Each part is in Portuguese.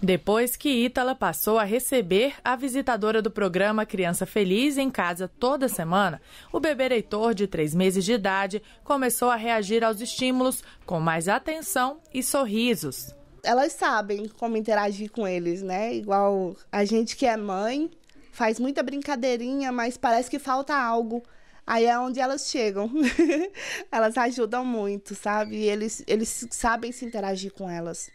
Depois que Ítala passou a receber a visitadora do programa Criança Feliz em casa toda semana, o bebê Heitor, de três meses de idade, começou a reagir aos estímulos com mais atenção e sorrisos. Elas sabem como interagir com eles, né? Igual a gente que é mãe, faz muita brincadeirinha, mas parece que falta algo. Aí é onde elas chegam. elas ajudam muito, sabe? Eles, eles sabem se interagir com elas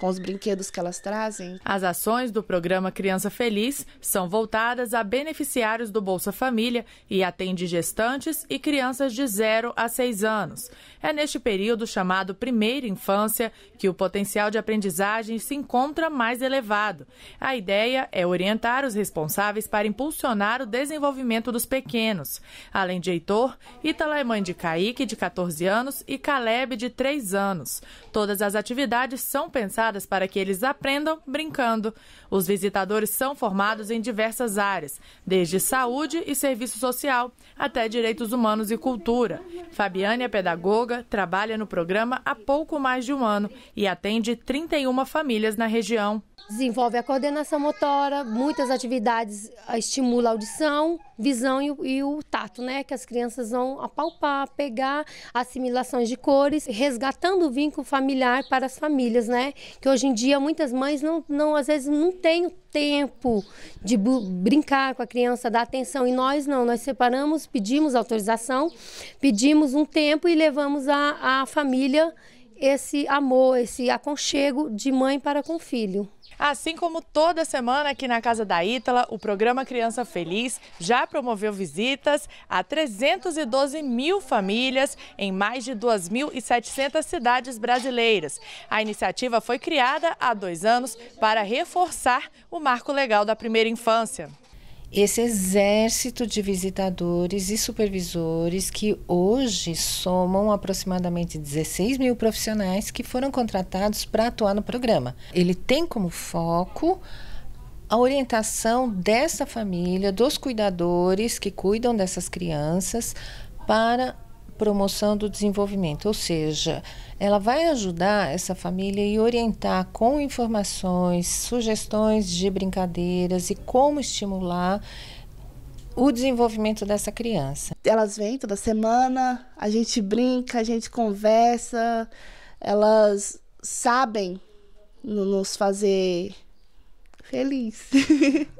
com os brinquedos que elas trazem. As ações do programa Criança Feliz são voltadas a beneficiários do Bolsa Família e atende gestantes e crianças de 0 a 6 anos. É neste período chamado primeira infância que o potencial de aprendizagem se encontra mais elevado. A ideia é orientar os responsáveis para impulsionar o desenvolvimento dos pequenos. Além de Heitor, Itala é mãe de Kaique, de 14 anos, e Caleb, de 3 anos. Todas as atividades são pensadas para que eles aprendam brincando. Os visitadores são formados em diversas áreas, desde saúde e serviço social até direitos humanos e cultura. Fabiane é pedagoga, trabalha no programa há pouco mais de um ano e atende 31 famílias na região. Desenvolve a coordenação motora, muitas atividades eh, estimula a audição, visão e o, e, o tato, né? Que as crianças vão apalpar, pegar assimilações de cores, resgatando o vínculo familiar para as famílias, né? Que hoje em dia muitas mães não, não às vezes não têm tempo de brincar com a criança, dar atenção. E nós não, nós separamos, pedimos autorização, pedimos um tempo e levamos a, a família esse amor, esse aconchego de mãe para com filho. Assim como toda semana aqui na Casa da Ítala, o programa Criança Feliz já promoveu visitas a 312 mil famílias em mais de 2.700 cidades brasileiras. A iniciativa foi criada há dois anos para reforçar o marco legal da primeira infância esse exército de visitadores e supervisores que hoje somam aproximadamente 16 mil profissionais que foram contratados para atuar no programa. Ele tem como foco a orientação dessa família, dos cuidadores que cuidam dessas crianças, para promoção do desenvolvimento, ou seja, ela vai ajudar essa família e orientar com informações, sugestões de brincadeiras e como estimular o desenvolvimento dessa criança. Elas vêm toda semana, a gente brinca, a gente conversa, elas sabem nos fazer feliz.